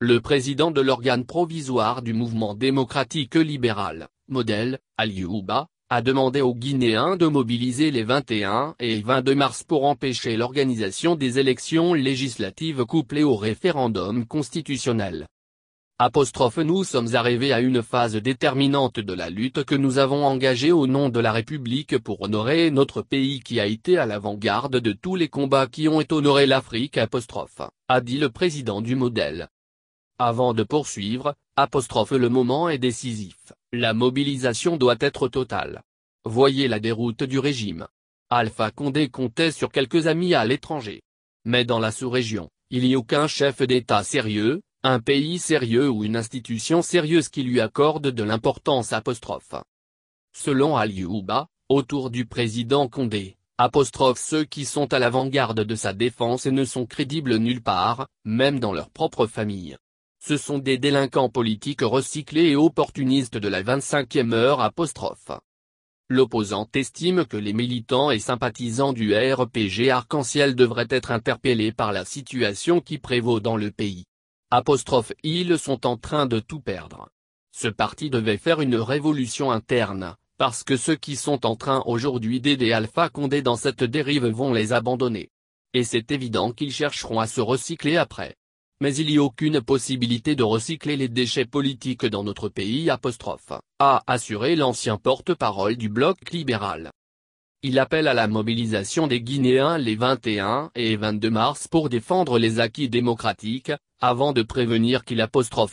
le président de l'organe provisoire du mouvement démocratique libéral, modèle, Aliouba, a demandé aux Guinéens de mobiliser les 21 et 22 mars pour empêcher l'organisation des élections législatives couplées au référendum constitutionnel. nous sommes arrivés à une phase déterminante de la lutte que nous avons engagée au nom de la République pour honorer notre pays qui a été à l'avant-garde de tous les combats qui ont honoré l'Afrique a dit le président du modèle. Avant de poursuivre, apostrophe le moment est décisif, la mobilisation doit être totale. Voyez la déroute du régime. Alpha Condé comptait sur quelques amis à l'étranger. Mais dans la sous-région, il n'y a aucun chef d'État sérieux, un pays sérieux ou une institution sérieuse qui lui accorde de l'importance apostrophe. Selon Aliouba, autour du président Condé, apostrophe ceux qui sont à l'avant-garde de sa défense ne sont crédibles nulle part, même dans leur propre famille. Ce sont des délinquants politiques recyclés et opportunistes de la 25e heure apostrophe. L'opposante estime que les militants et sympathisants du RPG arc-en-ciel devraient être interpellés par la situation qui prévaut dans le pays. ils sont en train de tout perdre. Ce parti devait faire une révolution interne, parce que ceux qui sont en train aujourd'hui d'aider Alpha Condé dans cette dérive vont les abandonner. Et c'est évident qu'ils chercheront à se recycler après mais il n'y a aucune possibilité de recycler les déchets politiques dans notre pays apostrophe, a assuré l'ancien porte-parole du bloc libéral. Il appelle à la mobilisation des Guinéens les 21 et 22 mars pour défendre les acquis démocratiques, avant de prévenir qu'il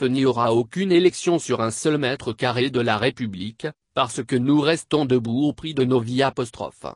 n'y aura aucune élection sur un seul mètre carré de la République, parce que nous restons debout au prix de nos vies apostrophes.